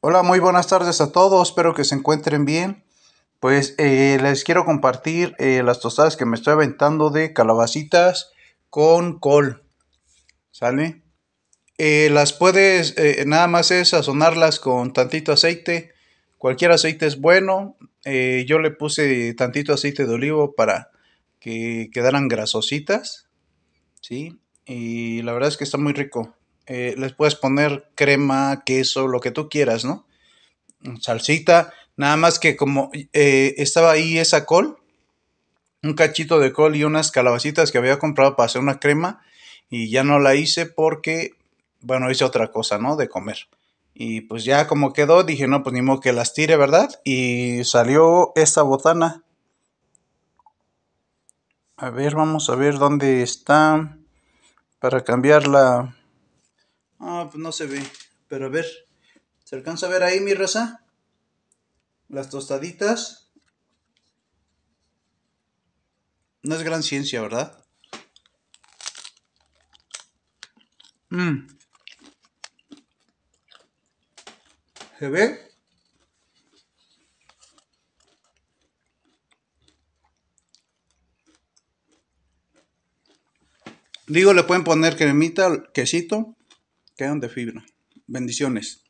Hola, muy buenas tardes a todos, espero que se encuentren bien. Pues eh, les quiero compartir eh, las tostadas que me estoy aventando de calabacitas con col. ¿Sale? Eh, las puedes, nada más es sazonarlas con tantito aceite. Cualquier aceite es bueno. yo le puse tantito aceite de olivo para que quedaran grasositas. ¿Sí? Y la verdad es que está muy rico. Eh, les puedes poner crema, queso, lo que tú quieras, ¿no? Salsita, nada más que como eh, estaba ahí esa col, un cachito de col y unas calabacitas que había comprado para hacer una crema y ya no la hice porque, bueno, hice otra cosa, ¿no? De comer. Y pues ya como quedó, dije, no, pues ni modo que las tire, ¿verdad? Y salió esta botana. A ver, vamos a ver dónde está para cambiarla. Ah, pues no se ve. Pero a ver. ¿Se alcanza a ver ahí mi raza? Las tostaditas. No es gran ciencia, ¿verdad? Mmm. ¿Se ve? Digo, le pueden poner cremita, quesito quedan de fibra. Bendiciones.